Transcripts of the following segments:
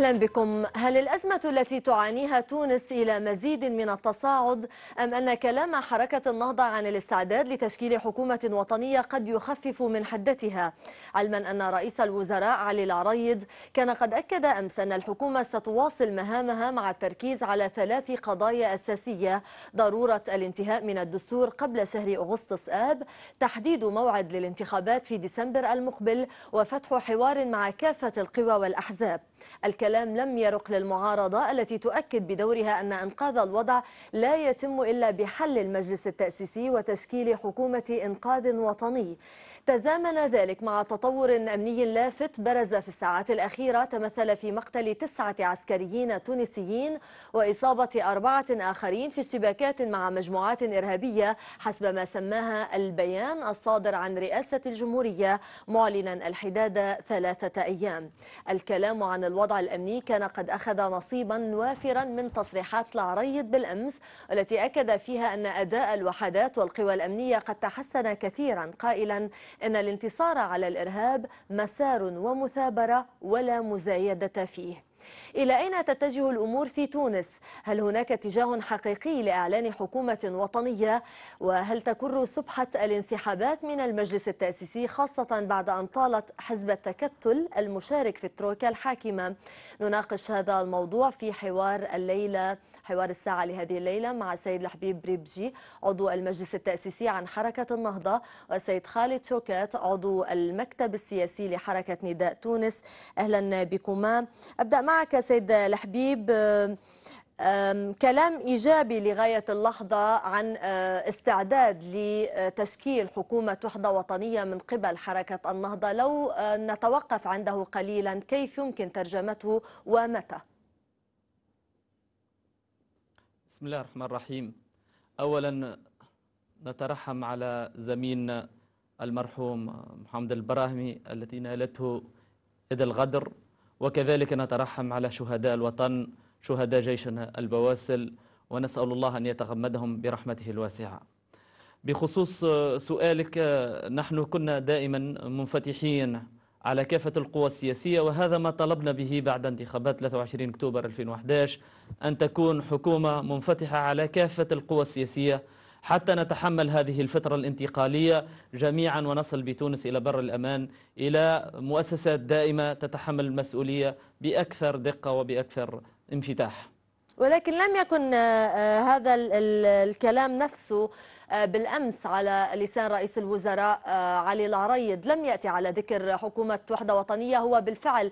أهلا بكم هل الأزمة التي تعانيها تونس إلى مزيد من التصاعد أم أن كلام حركة النهضة عن الاستعداد لتشكيل حكومة وطنية قد يخفف من حدتها علما أن رئيس الوزراء علي العريض كان قد أكد أمس أن الحكومة ستواصل مهامها مع التركيز على ثلاث قضايا أساسية ضرورة الانتهاء من الدستور قبل شهر أغسطس آب تحديد موعد للانتخابات في ديسمبر المقبل وفتح حوار مع كافة القوى والأحزاب الكلام الكلام لم يرق للمعارضة التي تؤكد بدورها أن إنقاذ الوضع لا يتم إلا بحل المجلس التأسيسي وتشكيل حكومة إنقاذ وطني تزامن ذلك مع تطور أمني لافت برز في الساعات الأخيرة تمثل في مقتل تسعة عسكريين تونسيين وإصابة أربعة آخرين في اشتباكات مع مجموعات إرهابية حسب ما سماها البيان الصادر عن رئاسة الجمهورية معلنا الحداد ثلاثة أيام الكلام عن الوضع الأمني كان قد أخذ نصيبا وافرا من تصريحات العريض بالأمس التي أكد فيها أن أداء الوحدات والقوى الأمنية قد تحسن كثيرا قائلا أن الانتصار على الإرهاب مسار ومثابرة ولا مزايدة فيه إلى أين تتجه الأمور في تونس؟ هل هناك اتجاه حقيقي لإعلان حكومة وطنية؟ وهل تكر سبحة الانسحابات من المجلس التأسيسي خاصة بعد أن طالت حزب التكتل المشارك في التروكا الحاكمة؟ نناقش هذا الموضوع في حوار الليلة حوار الساعة لهذه الليلة مع السيد الحبيب بريبجي عضو المجلس التأسيسي عن حركة النهضة والسيد خالد شوكات عضو المكتب السياسي لحركة نداء تونس أهلا بكما أبدأ مع معك سيد الحبيب كلام إيجابي لغاية اللحظة عن آه، استعداد لتشكيل حكومة وحدة وطنية من قبل حركة النهضة لو آه، نتوقف عنده قليلا كيف يمكن ترجمته ومتى بسم الله الرحمن الرحيم أولا نترحم على زميلنا المرحوم محمد البراهمي التي نالته يد الغدر وكذلك نترحم على شهداء الوطن شهداء جيشنا البواسل ونسأل الله أن يتغمدهم برحمته الواسعة بخصوص سؤالك نحن كنا دائما منفتحين على كافة القوى السياسية وهذا ما طلبنا به بعد انتخابات 23 أكتوبر 2011 أن تكون حكومة منفتحة على كافة القوى السياسية حتى نتحمل هذه الفترة الانتقالية جميعا ونصل بتونس إلى بر الأمان إلى مؤسسات دائمة تتحمل المسؤولية بأكثر دقة وبأكثر انفتاح ولكن لم يكن آه، آه، هذا الكلام نفسه آه، بالأمس على لسان رئيس الوزراء آه، علي العريض لم يأتي على ذكر حكومة وحدة وطنية هو بالفعل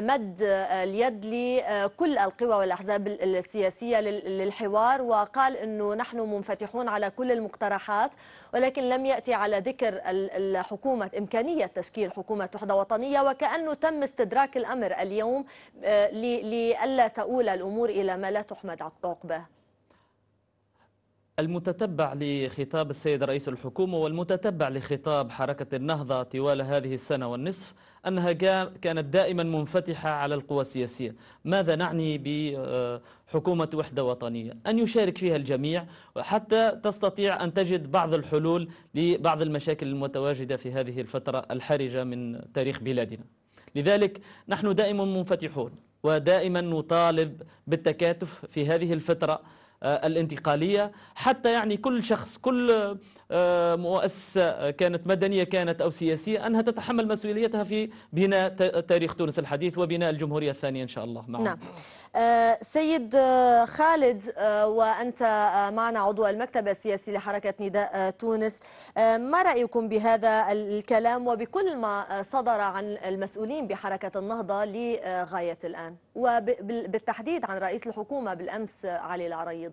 مد آه، اليد لكل القوى والأحزاب السياسية للحوار وقال أنه نحن منفتحون على كل المقترحات ولكن لم يأتي على ذكر الحكومة إمكانية تشكيل حكومة وحدة وطنية وكأنه تم استدراك الأمر اليوم لئلا تؤول الأمور إلى ما لا تحمد عقباه المتتبع لخطاب السيد رئيس الحكومة والمتتبع لخطاب حركة النهضة طوال هذه السنة والنصف أنها كانت دائما منفتحة على القوى السياسية ماذا نعني بحكومة وحدة وطنية أن يشارك فيها الجميع حتى تستطيع أن تجد بعض الحلول لبعض المشاكل المتواجدة في هذه الفترة الحرجة من تاريخ بلادنا لذلك نحن دائما منفتحون ودائما نطالب بالتكاتف في هذه الفترة آه، الانتقالية حتى يعني كل شخص كل آه، مؤسسة آه، كانت مدنية كانت أو سياسية أنها تتحمل مسؤوليتها في بناء تاريخ تونس الحديث وبناء الجمهورية الثانية إن شاء الله معنا. نعم. آه، سيد آه، خالد آه، وأنت معنا عضو المكتب السياسي لحركة نداء تونس ما رأيكم بهذا الكلام وبكل ما صدر عن المسؤولين بحركة النهضة لغاية الآن وبالتحديد عن رئيس الحكومة بالأمس علي العريض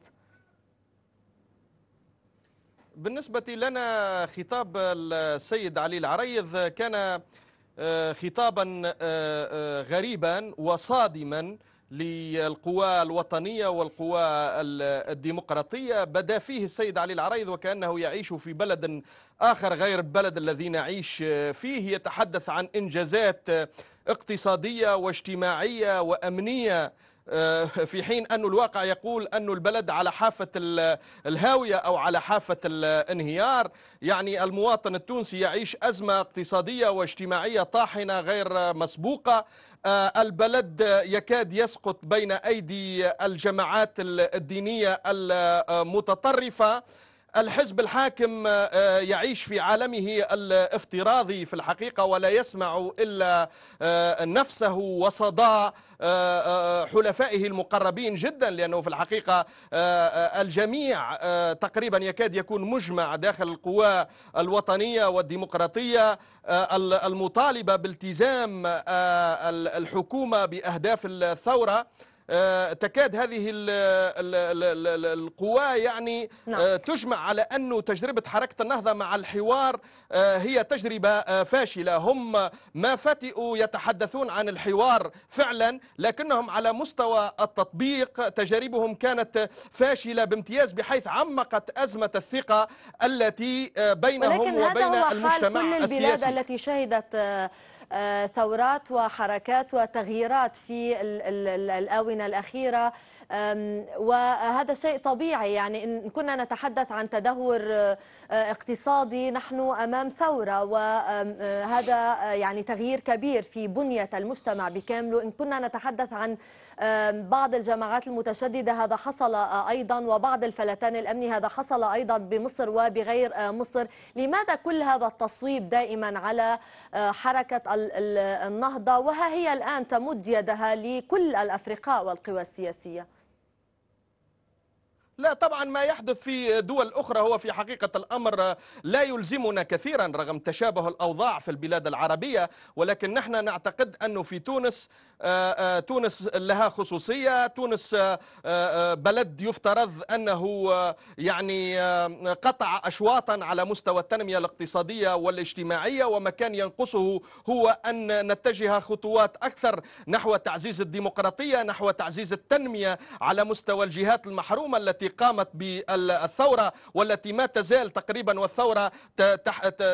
بالنسبة لنا خطاب السيد علي العريض كان خطابا غريبا وصادما للقوى الوطنية والقوى الديمقراطية بدا فيه السيد علي العريض وكأنه يعيش في بلد آخر غير البلد الذي نعيش فيه يتحدث عن إنجازات اقتصادية واجتماعية وأمنية آه، في حين أن الواقع يقول أن البلد على حافة الهاوية أو على حافة الانهيار يعني المواطن التونسي يعيش أزمة اقتصادية واجتماعية طاحنة غير مسبوقة آه، البلد يكاد يسقط بين أيدي الجماعات الدينية المتطرفة الحزب الحاكم آه، آه، يعيش في عالمه الافتراضي في الحقيقة ولا يسمع إلا آه، نفسه وصدى حلفائه المقربين جدا لأنه في الحقيقة الجميع تقريبا يكاد يكون مجمع داخل القوى الوطنية والديمقراطية المطالبة بالتزام الحكومة بأهداف الثورة آه، تكاد هذه القوى يعني آه، نعم. تجمع على أنه تجربة حركة النهضة مع الحوار آه، هي تجربة فاشلة هم ما فتئوا يتحدثون عن الحوار فعلا لكنهم على مستوى التطبيق تجاربهم كانت فاشلة بامتياز بحيث عمقت أزمة الثقة التي بينهم وبين المجتمع السياسي ولكن هذا هو حال كل البلاد التي شهدت آه، ثورات وحركات وتغييرات في الآونة الأخيرة وهذا شيء طبيعي يعني إن كنا نتحدث عن تدهور آه، اقتصادي نحن أمام ثورة وهذا آه، يعني تغيير كبير في بنية المجتمع بكامله إن كنا نتحدث عن بعض الجماعات المتشددة هذا حصل آه، أيضا وبعض الفلتان الأمني هذا حصل أيضا بمصر وبغير آه، مصر لماذا كل هذا التصويب دائما على آه، حركة النهضة وها هي الآن تمد يدها لكل الأفرقاء والقوى السياسية لا طبعا ما يحدث في دول أخرى هو في حقيقة الأمر لا يلزمنا كثيرا رغم تشابه الأوضاع في البلاد العربية ولكن نحن نعتقد أنه في تونس آه، آه، تونس لها خصوصية تونس آه، بلد يفترض أنه يعني قطع أشواطا على مستوى التنمية الاقتصادية والاجتماعية وما كان ينقصه هو أن نتجه خطوات أكثر نحو تعزيز الديمقراطية نحو تعزيز التنمية على مستوى الجهات المحرومة التي قامت بالثورة والتي ما تزال تقريبا والثورة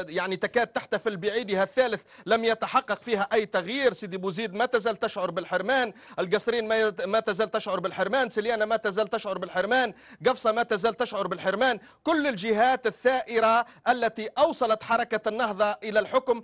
يعني تكاد تحتفل بعيدها الثالث لم يتحقق فيها أي تغيير سيدي بوزيد ما تزال تشعر بالحرمان القصرين ما تزال تشعر بالحرمان سليانة ما تزال تشعر بالحرمان قفصة ما تزال تشعر بالحرمان كل الجهات الثائرة التي أوصلت حركة النهضة إلى الحكم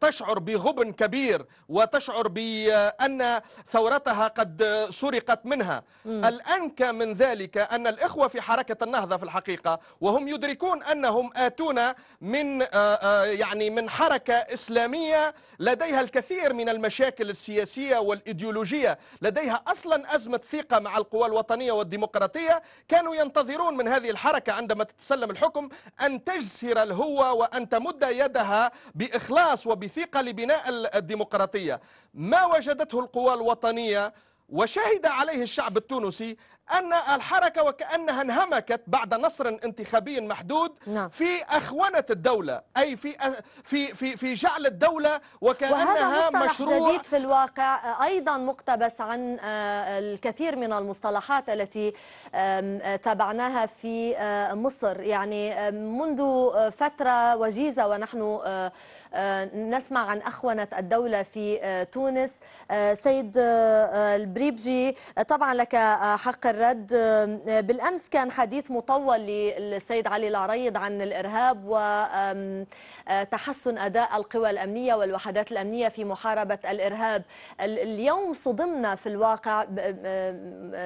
تشعر بغبن كبير وتشعر بأن ثورتها قد سرقت منها الأنكى من ذلك أن الإخوة في حركة النهضة في الحقيقة وهم يدركون أنهم آتون من آه، آه، يعني من حركة إسلامية لديها الكثير من المشاكل السياسية والإيديولوجية لديها أصلا أزمة ثقة مع القوى الوطنية والديمقراطية كانوا ينتظرون من هذه الحركة عندما تتسلم الحكم أن تجسر الهوة وأن تمد يدها بإخلاص وبثقة لبناء الديمقراطية ما وجدته القوى الوطنية وشهد عليه الشعب التونسي أن الحركة وكأنها انهمكت بعد نصر انتخابي محدود نعم. في أخونة الدولة أي في في في في جعل الدولة وكأنها مشروع جديد في الواقع أيضا مقتبس عن الكثير من المصطلحات التي تابعناها في مصر يعني منذ فترة وجيزة ونحن نسمع عن أخونة الدولة في تونس سيد آه، البريبجي طبعا لك آه، حق الرد بالأمس كان حديث مطول للسيد علي العريض عن الإرهاب وتحسن آه، أداء القوى الأمنية والوحدات الأمنية في محاربة الإرهاب اليوم صدمنا في الواقع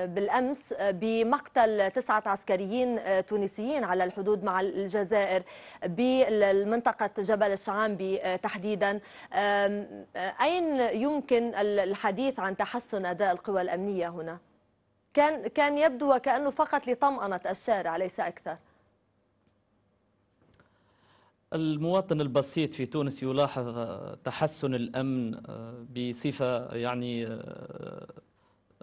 بالأمس بمقتل تسعة عسكريين تونسيين على الحدود مع الجزائر بمنطقه جبل الشعامبي تحديدا أين يمكن الحديث عن تحسن أداء القوى الأمنية هنا كان كان يبدو وكأنه فقط لطمأنة الشارع ليس أكثر المواطن البسيط في تونس يلاحظ تحسن الأمن آه، بصفة يعني آه،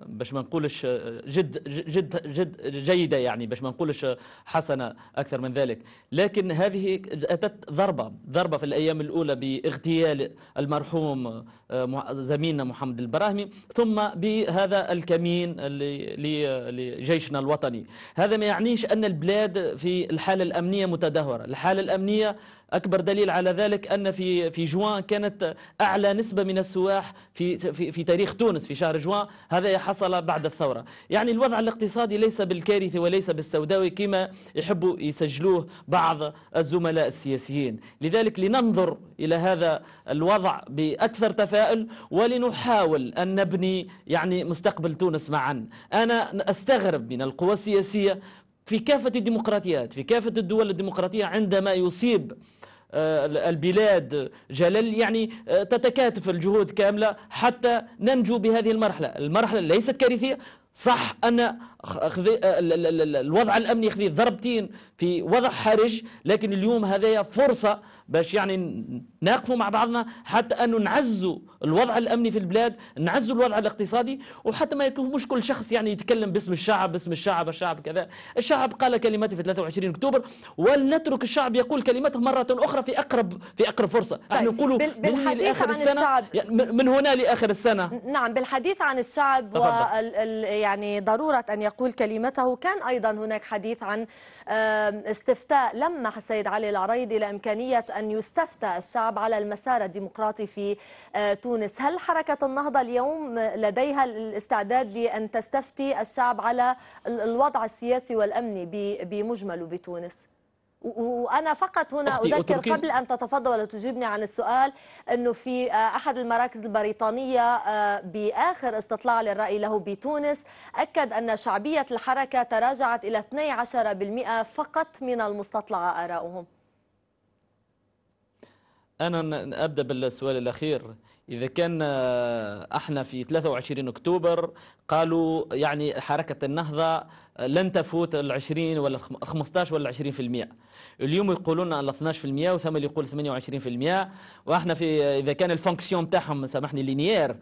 باش ما نقولش جد جد جد جيده يعني باش ما نقولش حسنه اكثر من ذلك لكن هذه اتت ضربه ضربه في الايام الاولى باغتيال المرحوم آه، زميلنا محمد البراهمي ثم بهذا الكمين لجيشنا الوطني هذا ما يعنيش ان البلاد في الحاله الامنيه متدهوره الحاله الامنيه أكبر دليل على ذلك أن في في جوان كانت أعلى نسبة من السواح في في, في تاريخ تونس في شهر جوان هذا حصل بعد الثورة يعني الوضع الاقتصادي ليس بالكارثي وليس بالسوداوي كما يحبوا يسجلوه بعض الزملاء السياسيين لذلك لننظر إلى هذا الوضع بأكثر تفاؤل ولنحاول أن نبني يعني مستقبل تونس معا أنا أستغرب من القوى السياسية في كافة الديمقراطيات في كافة الدول الديمقراطية عندما يصيب آه، البلاد جلل يعني آه، تتكاتف الجهود كاملة حتى ننجو بهذه المرحلة المرحلة ليست كارثية صح أن خذي آه، الوضع الامني خذي ضربتين في وضع حرج لكن اليوم هذايا فرصه باش يعني ناقفوا مع بعضنا حتى انه نعزوا الوضع الامني في البلاد نعزوا الوضع الاقتصادي وحتى ما مش كل شخص يعني يتكلم باسم الشعب باسم الشعب الشعب كذا الشعب قال كلمته في 23 اكتوبر ولنترك الشعب يقول كلمته مره اخرى في اقرب في اقرب فرصه طيب احنا نقولوا من هنا لاخر السنه الشعب من هنا لاخر السنه نعم بالحديث عن الشعب وال يعني ضروره ان يقول كلمته كان أيضا هناك حديث عن استفتاء لمح السيد علي العريض إلى إمكانية أن يستفتى الشعب على المسار الديمقراطي في آه، تونس هل حركة النهضة اليوم لديها الاستعداد لأن تستفتي الشعب على الوضع السياسي والأمني بمجمله بتونس؟ وانا فقط هنا اذكر قبل ان تتفضل ولا تجيبني عن السؤال انه في آه، احد المراكز البريطانيه آه، باخر استطلاع للراي له بتونس اكد ان شعبيه الحركه تراجعت الى 12% فقط من المستطلع ارائهم انا ابدا بالسؤال الاخير إذا كان آه، احنا في 23 أكتوبر قالوا يعني حركة النهضة آه، لن تفوت ال 20 ولا 15 ولا 20% اليوم يقولون على 12% وثمل يقول 28% واحنا في آه، إذا كان الفونكسيون تاعهم سامحني لينيير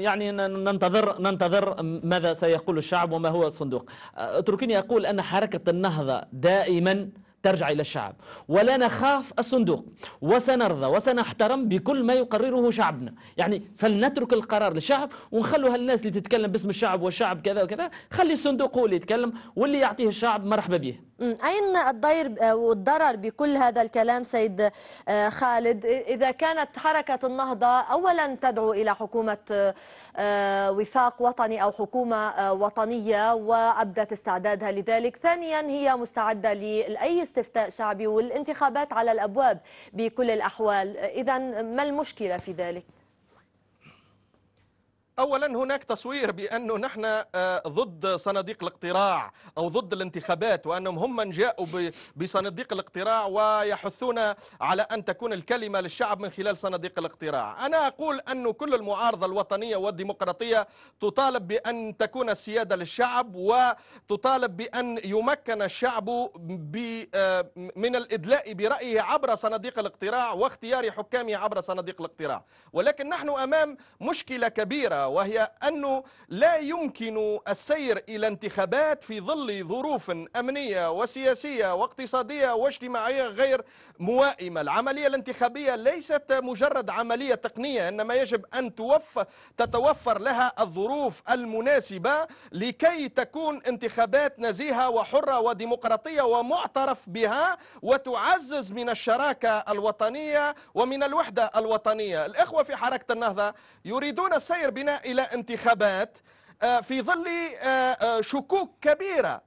يعني ننتظر ننتظر ماذا سيقول الشعب وما هو الصندوق اتركني أقول أن حركة النهضة دائما ترجع إلى الشعب ولا نخاف الصندوق وسنرضى وسنحترم بكل ما يقرره شعبنا يعني فلنترك القرار للشعب ونخلوا هالناس اللي تتكلم باسم الشعب والشعب كذا وكذا خلي الصندوق هو اللي يتكلم واللي يعطيه الشعب مرحبا به أين الضير آه، والضرر بكل هذا الكلام سيد آه، خالد إذا كانت حركة النهضة أولا تدعو إلى حكومة آه، وفاق وطني أو حكومة وطنية وأبدت استعدادها لذلك ثانيا هي مستعدة لأي استفتاء شعبي والانتخابات على الأبواب بكل الأحوال إذا ما المشكلة في ذلك؟ اولا هناك تصوير بانه نحن آه، ضد صناديق الاقتراع او ضد الانتخابات وانهم هم من جاءوا بصناديق الاقتراع ويحثون على ان تكون الكلمه للشعب من خلال صناديق الاقتراع انا اقول ان كل المعارضه الوطنيه والديمقراطيه تطالب بان تكون السياده للشعب وتطالب بان يمكن الشعب آه، من الادلاء برايه عبر صناديق الاقتراع واختيار حكامه عبر صناديق الاقتراع ولكن نحن امام مشكله كبيره وهي أنه لا يمكن السير إلى انتخابات في ظل ظروف أمنية وسياسية واقتصادية واجتماعية غير موائمة العملية الانتخابية ليست مجرد عملية تقنية إنما يجب أن توفر تتوفر لها الظروف المناسبة لكي تكون انتخابات نزيهة وحرة وديمقراطية ومعترف بها وتعزز من الشراكة الوطنية ومن الوحدة الوطنية الإخوة في حركة النهضة يريدون السير بناء إلى انتخابات آه، في ظل آه، آه، شكوك كبيرة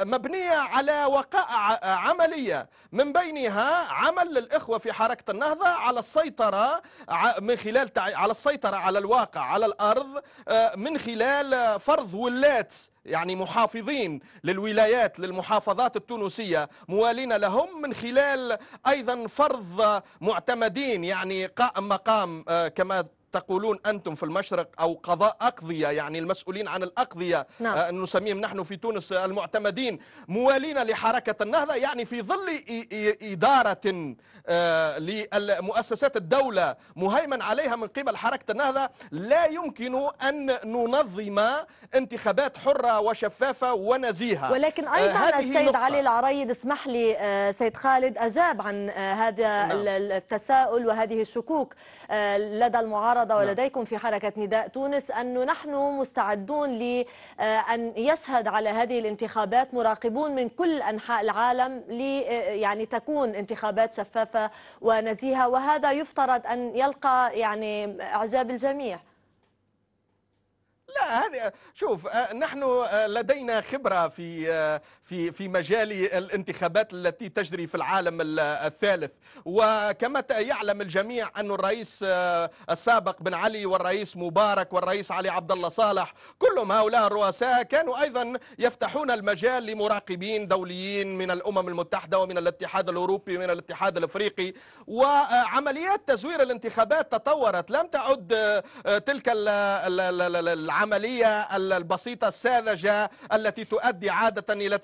مبنية على وقائع عملية من بينها عمل الإخوة في حركة النهضة على السيطرة من خلال على السيطرة على الواقع على الأرض من خلال فرض ولات يعني محافظين للولايات للمحافظات التونسية موالين لهم من خلال أيضا فرض معتمدين يعني قائم مقام كما تقولون أنتم في المشرق أو قضاء أقضية يعني المسؤولين عن الأقضية نعم. آه، نسميهم نحن في تونس المعتمدين موالين لحركة النهضة يعني في ظل إدارة آه، لمؤسسات الدولة مهيمن عليها من قبل حركة النهضة لا يمكن أن ننظم انتخابات حرة وشفافة ونزيهة ولكن آه، أيضا السيد نقطة. علي العريض اسمح لي سيد خالد أجاب عن هذا نعم. التساؤل وهذه الشكوك آه، لدى المعارضة نعم. ولديكم في حركة نداء تونس أنه نحن مستعدون لأن آه، يشهد على هذه الانتخابات مراقبون من كل أنحاء العالم لي آه، يعني تكون انتخابات شفافة ونزيهة وهذا يفترض أن يلقى يعني إعجاب الجميع لا هذه شوف آه، نحن آه، لدينا خبره في آه، في في مجال الانتخابات التي تجري في العالم الثالث وكما يعلم الجميع أن الرئيس السابق بن علي والرئيس مبارك والرئيس علي عبد الله صالح كلهم هؤلاء الرؤساء كانوا ايضا يفتحون المجال لمراقبين دوليين من الامم المتحده ومن الاتحاد الاوروبي ومن الاتحاد الافريقي وعمليات تزوير الانتخابات تطورت لم تعد تلك العمليات العملية البسيطة الساذجة التي تؤدي عادة إلى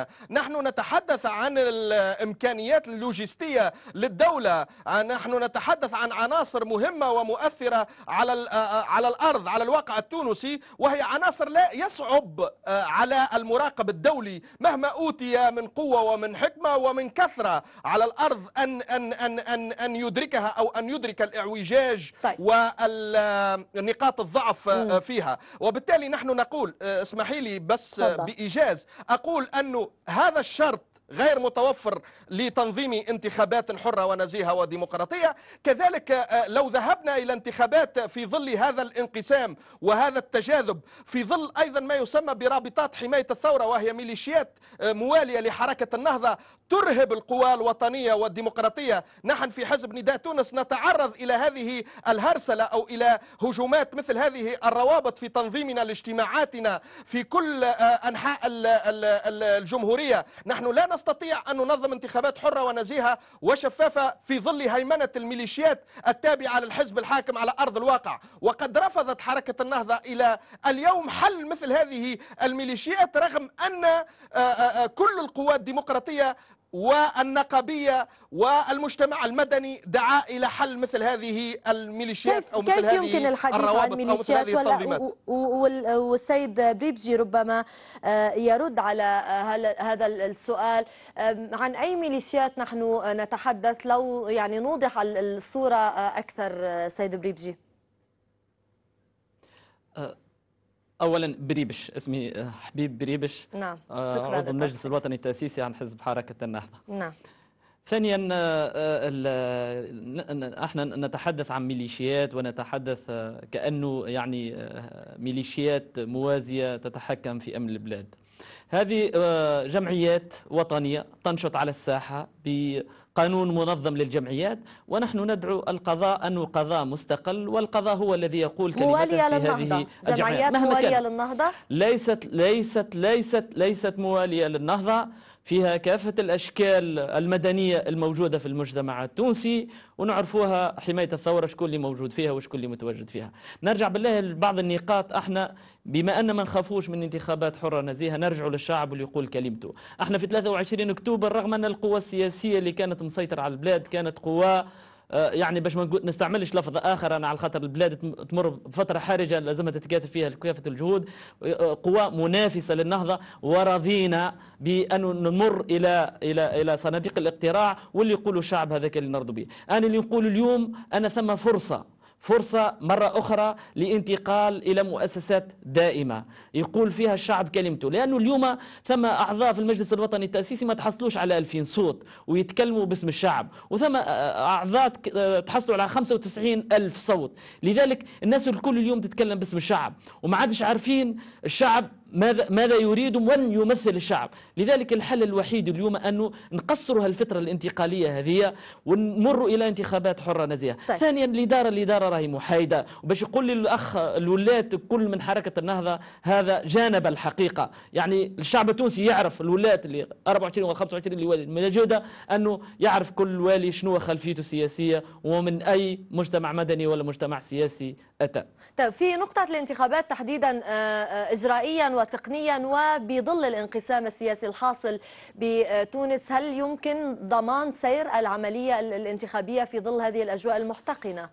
99% نحن نتحدث عن الإمكانيات اللوجستية للدولة آه، نحن نتحدث عن عناصر مهمة ومؤثرة على آه، آه، على الأرض على الواقع التونسي وهي عناصر لا يصعب على المراقب الدولي مهما أوتي من قوة ومن حكمة ومن كثرة على الأرض أن أن أن أن, أن يدركها أو أن يدرك الإعوجاج طيب. والنقاط الضعف الضعف آه، فيها وبالتالي نحن نقول آه، اسمحي لي بس بإيجاز أقول أنه هذا الشرط غير متوفر لتنظيم انتخابات حرة ونزيهة وديمقراطية كذلك آه، لو ذهبنا إلى انتخابات في ظل هذا الانقسام وهذا التجاذب في ظل أيضا ما يسمى برابطات حماية الثورة وهي ميليشيات آه، موالية لحركة النهضة ترهب القوى الوطنية والديمقراطية نحن في حزب نداء تونس نتعرض إلى هذه الهرسلة أو إلى هجومات مثل هذه الروابط في تنظيمنا لاجتماعاتنا في كل آه، أنحاء الجمهورية نحن لا نستطيع أن ننظم انتخابات حرة ونزيهة وشفافة في ظل هيمنة الميليشيات التابعة للحزب الحاكم على أرض الواقع وقد رفضت حركة النهضة إلى اليوم حل مثل هذه الميليشيات رغم أن آه، آه، آه، كل القوات الديمقراطية والنقابية والمجتمع المدني دعا إلى حل مثل هذه الميليشيات كيف أو مثل كيف هذه يمكن الحديث عن الميليشيات والسيد بيبجي ربما آه، يرد على آه، هذا السؤال عن أي ميليشيات نحن نتحدث لو يعني نوضح الصورة آه، أكثر سيد بيبجي اولا بريبش اسمي آه، حبيب بريبش نعم آه، شكرا عضو المجلس الوطني التاسيسي عن حزب حركه النهضه نعم ثانيا آه، احنا نتحدث عن ميليشيات ونتحدث كانه يعني ميليشيات موازيه تتحكم في امن البلاد هذه جمعيات وطنيه تنشط على الساحه ب قانون منظم للجمعيات ونحن ندعو القضاء أنه قضاء مستقل والقضاء هو الذي يقول كلمة في للنهضة. هذه الجمعيات موالية للنهضة ليست ليست ليست ليست موالية للنهضة فيها كافة الأشكال المدنية الموجودة في المجتمع التونسي ونعرفوها حماية الثورة شكون اللي موجود فيها وشكون اللي متواجد فيها نرجع بالله لبعض النقاط احنا بما أن ما نخافوش من انتخابات حرة نزيهة نرجع للشعب اللي يقول كلمته احنا في 23 أكتوبر رغم أن القوى السياسية اللي كانت مسيطرة على البلاد كانت قوى آه، يعني باش ما نستعملش لفظ اخر انا على خاطر البلاد تمر بفتره حرجه لازمها تتكاتف فيها كافه الجهود آه، آه، قوى منافسه للنهضه ورضينا بان نمر الى الى الى صناديق الاقتراع واللي يقولوا الشعب هذاك اللي نرضوا به انا اللي نقول اليوم انا ثم فرصه فرصة مرة أخرى لانتقال إلى مؤسسات دائمة يقول فيها الشعب كلمته لأنه اليوم ثم أعضاء في المجلس الوطني التأسيسي ما تحصلوش على 2000 صوت ويتكلموا باسم الشعب وثم أعضاء تحصلوا على 95 ألف صوت لذلك الناس الكل اليوم تتكلم باسم الشعب وما عادش عارفين الشعب ماذا, ماذا يريد من يمثل الشعب لذلك الحل الوحيد اليوم أنه نقصروا هالفترة الانتقالية هذه ونمر إلى انتخابات حرة نزيهة طيب. ثانيا الإدارة الإدارة راهي محايدة وباش يقول لي الأخ الولات كل من حركة النهضة هذا جانب الحقيقة يعني الشعب التونسي يعرف الولات اللي 24 و 25 اللي من موجودة أنه يعرف كل والي شنو خلفيته السياسية ومن أي مجتمع مدني ولا مجتمع سياسي أتى طيب في نقطة الانتخابات تحديدا آه، آه، إجرائيا وتقنيا وبظل الانقسام السياسي الحاصل بتونس هل يمكن ضمان سير العملية الانتخابية في ظل هذه الأجواء المحتقنة؟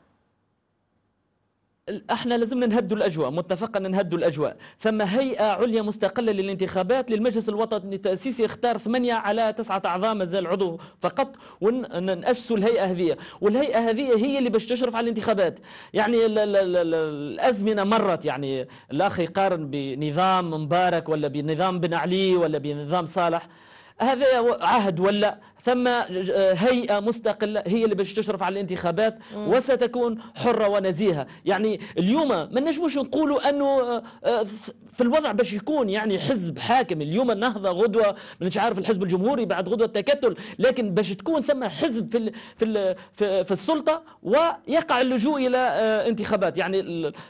احنا لازمنا نهدوا الاجواء متفقا نهدوا الاجواء ثم هيئه عليا مستقله للانتخابات للمجلس الوطني التاسيسي اختار ثمانية على تسعة اعضاء مازال عضو فقط ونأسسوا الهيئه هذه والهيئه هذه هي اللي باش تشرف على الانتخابات يعني الـ الـ الـ الازمنه مرت يعني الاخ يقارن بنظام مبارك ولا بنظام بن علي ولا بنظام صالح هذا عهد ولا ثم آه، هيئة مستقلة هي اللي باش تشرف على الانتخابات وستكون حرة ونزيهة يعني اليوم ما نجموش نقولوا أنه آه، آه، في الوضع باش يكون يعني حزب حاكم اليوم النهضة غدوة مش عارف الحزب الجمهوري بعد غدوة التكتل لكن باش تكون ثم حزب في الـ في الـ في السلطة ويقع اللجوء إلى انتخابات يعني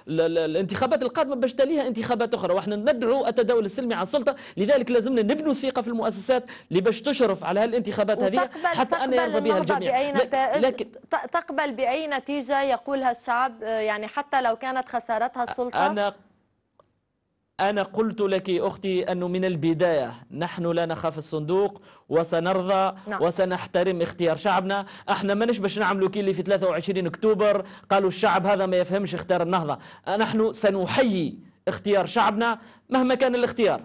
الانتخابات القادمة باش تليها انتخابات أخرى وإحنا ندعو التداول السلمي على السلطة لذلك لازمنا نبنوا ثقة في المؤسسات اللي باش تشرف على هالانتخابات التعليقات هذه حتى أنا يرضى بها الجميع بأي نتائج لكن تقبل بأي نتيجة يقولها الشعب آه، يعني حتى لو كانت خسارتها السلطة أنا أنا قلت لك أختي أنه من البداية نحن لا نخاف الصندوق وسنرضى نعم. وسنحترم اختيار شعبنا احنا ما باش نعملوا كي اللي في 23 اكتوبر قالوا الشعب هذا ما يفهمش اختيار النهضة نحن سنحيي اختيار شعبنا مهما كان الاختيار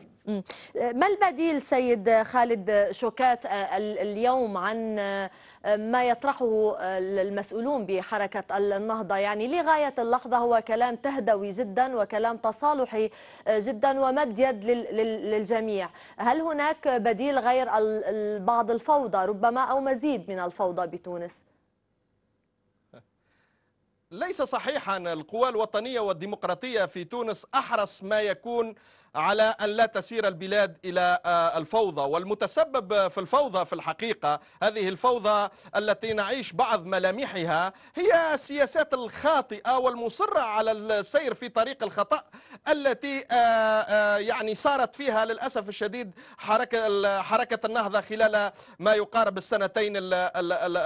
ما البديل سيد خالد شوكات آه، اليوم عن آه، ما يطرحه آه، المسؤولون بحركة النهضة يعني لغاية اللحظة هو كلام تهدوي جدا وكلام تصالحي جدا ومد يد للجميع هل هناك بديل غير بعض الفوضى ربما أو مزيد من الفوضى بتونس؟ ليس صحيحا القوى الوطنية والديمقراطية في تونس أحرص ما يكون على أن لا تسير البلاد إلى آه، الفوضى والمتسبب في الفوضى في الحقيقة هذه الفوضى التي نعيش بعض ملامحها هي السياسات الخاطئة والمصرة على السير في طريق الخطأ التي آه، آه، يعني صارت فيها للأسف الشديد حركة, حركة النهضة خلال ما يقارب السنتين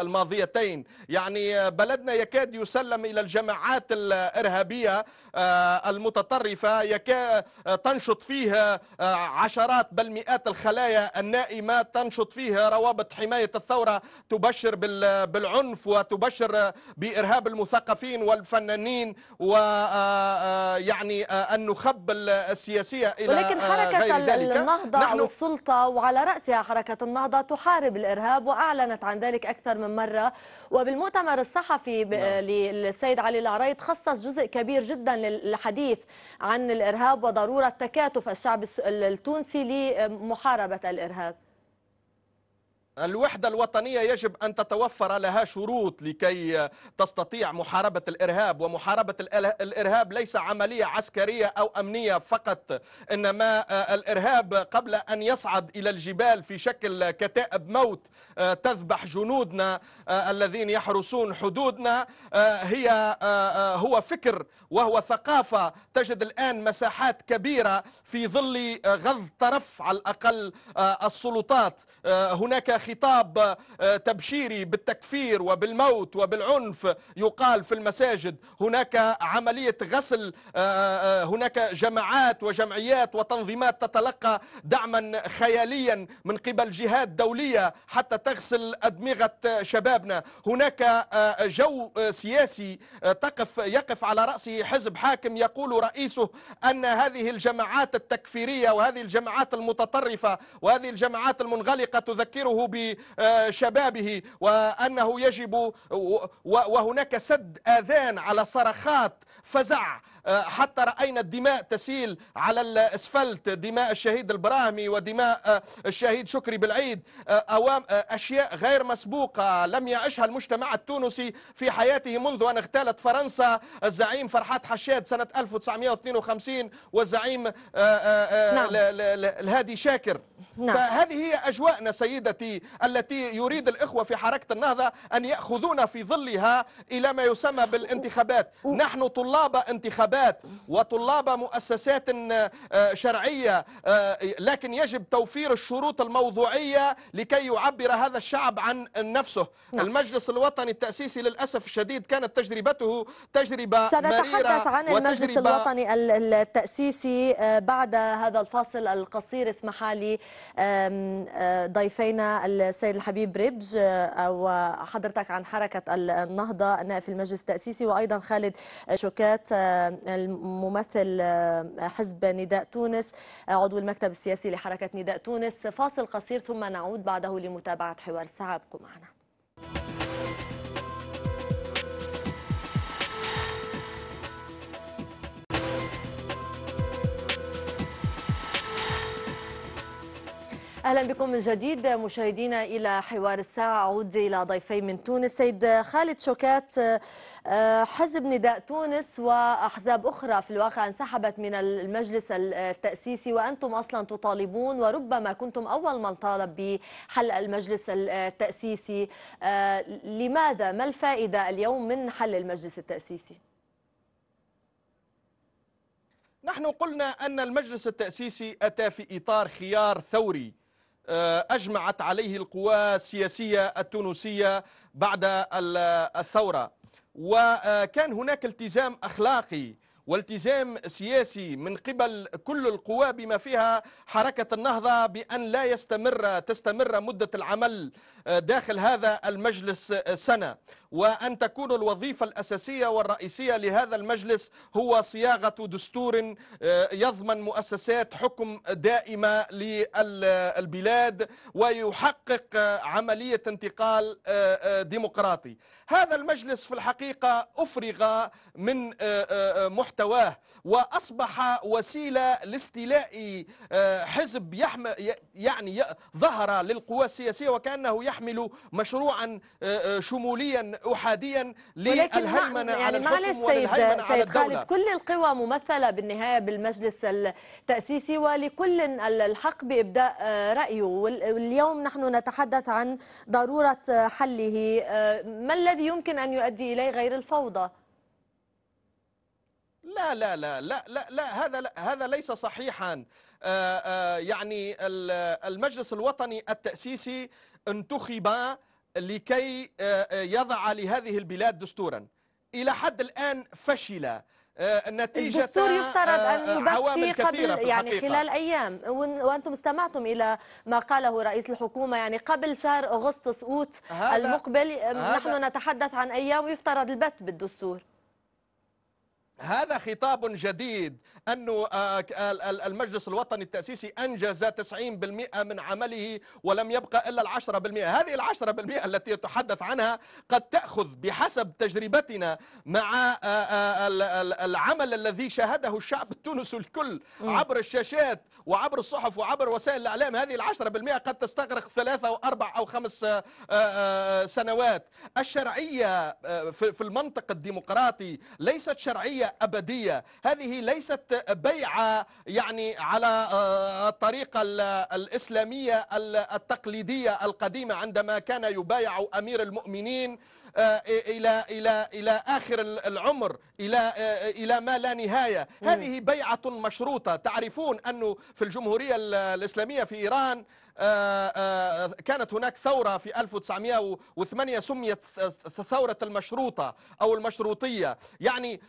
الماضيتين يعني بلدنا يكاد يسلم إلى الجماعات الإرهابية المتطرفة يكاد تنشط تنشط فيها آه، عشرات بل مئات الخلايا النائمة تنشط فيها روابط حماية الثورة تبشر بالعنف وتبشر بإرهاب المثقفين والفنانين ويعني آه، آه، النخب السياسية إلى ولكن حركة النهضة والسلطة وعلى رأسها حركة النهضة تحارب الإرهاب وأعلنت عن ذلك أكثر من مرة وبالمؤتمر الصحفي نعم. للسيد علي العريض خصص جزء كبير جدا للحديث عن الإرهاب وضرورة تكاتف تهاتف الشعب التونسي لمحاربة الإرهاب الوحدة الوطنية يجب أن تتوفر لها شروط لكي تستطيع محاربة الإرهاب ومحاربة الإرهاب ليس عملية عسكرية أو أمنية فقط إنما آه، الإرهاب قبل أن يصعد إلى الجبال في شكل كتائب موت آه، تذبح جنودنا آه، الذين يحرسون حدودنا هي هو فكر وهو ثقافة تجد الآن مساحات كبيرة في ظل غض طرف على الأقل السلطات هناك خطاب آه، تبشيري بالتكفير وبالموت وبالعنف يقال في المساجد هناك عملية غسل آه، آه، هناك جماعات وجمعيات وتنظيمات تتلقى دعما خياليا من قبل جهات دولية حتى تغسل أدمغة شبابنا هناك جو سياسي تقف يقف على رأسه حزب حاكم يقول رئيسه أن هذه الجماعات التكفيرية وهذه الجماعات المتطرفة وهذه الجماعات المنغلقة تذكره بشبابه وأنه يجب وهناك سد آذان على صرخات فزع آه، حتى رأينا الدماء تسيل على الأسفلت دماء الشهيد البراهمي ودماء آه، الشهيد شكري بالعيد آه، أوام أشياء غير مسبوقة لم يعشها المجتمع التونسي في حياته منذ أن اغتالت فرنسا الزعيم فرحات حشاد سنة 1952 والزعيم نعم. الهادي شاكر نعم. فهذه هي أجواءنا سيدتي التي يريد الإخوة في حركة النهضة أن يأخذون في ظلها إلى ما يسمى بالانتخابات نحن طلاب انتخابات نقابات وطلاب مؤسسات آه، آه، شرعية آه، لكن يجب توفير الشروط الموضوعية لكي يعبر هذا الشعب عن نفسه نعم. المجلس الوطني التأسيسي للأسف الشديد كانت تجربته تجربة سنتحدث عن المجلس الوطني التأسيسي بعد هذا الفاصل القصير اسمح لي ضيفينا السيد الحبيب ريبج وحضرتك عن حركة النهضة نائب المجلس التأسيسي وأيضا خالد شوكات الممثل آه، حزب نداء تونس آه، عضو المكتب السياسي لحركة نداء تونس فاصل قصير ثم نعود بعده لمتابعة حوار الساعة ابقوا معنا اهلا بكم من جديد مشاهدينا الى حوار الساعه اعود الى ضيفي من تونس سيد خالد شوكات آه، حزب نداء تونس واحزاب اخرى في الواقع انسحبت من المجلس التاسيسي وانتم اصلا تطالبون وربما كنتم اول من طالب بحل المجلس التاسيسي آه، لماذا ما الفائده اليوم من حل المجلس التاسيسي؟ نحن قلنا أن المجلس التأسيسي أتى في إطار خيار ثوري آه، أجمعت عليه القوى السياسية التونسية بعد الثورة وكان هناك التزام أخلاقي والتزام سياسي من قبل كل القوى بما فيها حركة النهضة بأن لا يستمر تستمر مدة العمل داخل هذا المجلس سنة وأن تكون الوظيفة الأساسية والرئيسية لهذا المجلس هو صياغة دستور آه، يضمن مؤسسات حكم دائمة للبلاد ويحقق عملية انتقال آه، آه، ديمقراطي هذا المجلس في الحقيقة أفرغ من محتواه وأصبح وسيلة لاستيلاء حزب يحمل يعني ظهر للقوى السياسية وكأنه يحمل مشروعا آه، آه، شموليا احاديا للهيمنه يعني على معلش سيد, سيد على خالد كل القوى ممثله بالنهايه بالمجلس التاسيسي ولكل الحق بابداء آه، رايه واليوم نحن نتحدث عن ضروره حله ما الذي يمكن ان يؤدي اليه غير الفوضى لا لا لا لا لا, لا هذا لا هذا ليس صحيحا يعني المجلس الوطني التأسيسي انتخب لكي آه، آه، يضع لهذه البلاد دستورا إلى حد الآن فشل آه، نتيجة الدستور يفترض أن يبقى قبل يعني خلال أيام وأنتم استمعتم إلى ما قاله رئيس الحكومة يعني قبل شهر أغسطس أوت المقبل نحن نتحدث عن أيام ويفترض البت بالدستور هذا خطاب جديد أن آه، المجلس الوطني التأسيسي أنجز 90% من عمله ولم يبقى إلا العشرة بالمئة هذه العشرة بالمئة التي يتحدث عنها قد تأخذ بحسب تجربتنا مع آه، آه، العمل الذي شاهده الشعب التونسي الكل عبر الشاشات وعبر الصحف وعبر وسائل الإعلام هذه العشرة بالمئة قد تستغرق ثلاثة أو أربع أو خمس سنوات الشرعية في المنطق الديمقراطي ليست شرعية أبدية هذه ليست بيعة يعني على آه، الطريقة الإسلامية التقليدية القديمة عندما كان يبايع أمير المؤمنين آه، إلى إلى إلى آخر العمر إلى آه، إلى ما لا نهاية هذه بيعة مشروطة تعرفون أنه في الجمهورية الإسلامية في إيران آه، كانت هناك ثورة في 1908 سميت ثورة المشروطة أو المشروطية يعني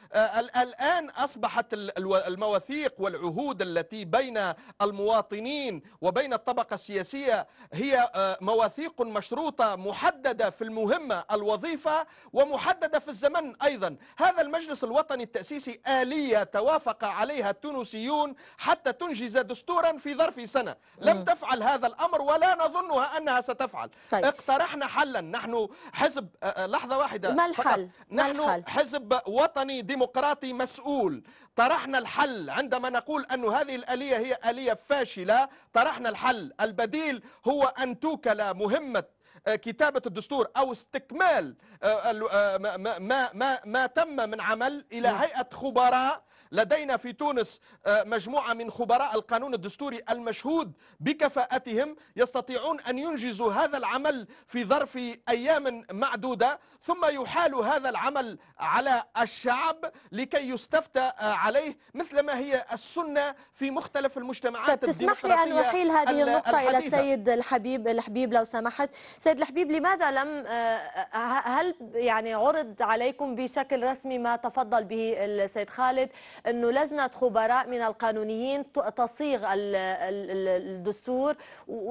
الآن أصبحت المواثيق والعهود التي بين المواطنين وبين الطبقة السياسية هي مواثيق مشروطة محددة في المهمة الوظيفة وظيفة ومحددة في الزمن أيضا هذا المجلس الوطني التأسيسي آلية توافق عليها التونسيون حتى تنجز دستورا في ظرف سنة لم تفعل هذا الأمر ولا نظنها أنها ستفعل طيب. اقترحنا حلا نحن حزب آه، آه، لحظة واحدة ما الحل؟ نحن ما الحل؟ حزب وطني ديمقراطي مسؤول طرحنا الحل عندما نقول أن هذه الآلية هي آلية فاشلة طرحنا الحل البديل هو أن توكل مهمة آه، كتابه الدستور او استكمال آه، آه، ما ما ما, ما تم من عمل الى نعم. هيئه خبراء لدينا في تونس آه، مجموعة من خبراء القانون الدستوري المشهود بكفاءتهم يستطيعون أن ينجزوا هذا العمل في ظرف أيام معدودة ثم يحال هذا العمل على الشعب لكي يستفتى آه، عليه مثل ما هي السنة في مختلف المجتمعات طيب، تسمح لي أن أحيل هذه النقطة الحديثة. إلى السيد الحبيب الحبيب لو سمحت سيد الحبيب لماذا لم آه، هل يعني عرض عليكم بشكل رسمي ما تفضل به السيد خالد أنه لجنة خبراء من القانونيين تصيغ الدستور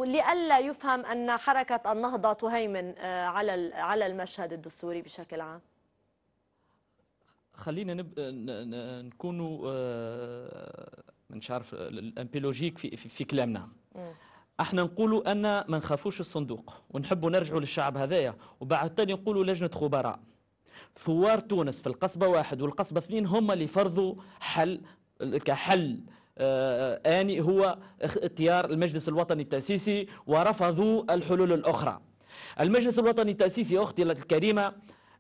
لئلا يفهم أن حركة النهضة تهيمن آه، على على المشهد الدستوري بشكل عام خلينا نب... نكونوا آه، مش عارف الامبيلوجيك في, في, في كلامنا احنا نقولوا ان ما نخافوش الصندوق ونحبوا نرجعوا للشعب هذايا وبعد تاني نقولوا لجنه خبراء ثوار تونس في القصبة واحد والقصبة اثنين هم اللي فرضوا حل كحل آه، آني هو اختيار المجلس الوطني التأسيسي ورفضوا الحلول الأخرى المجلس الوطني التأسيسي أختي الكريمة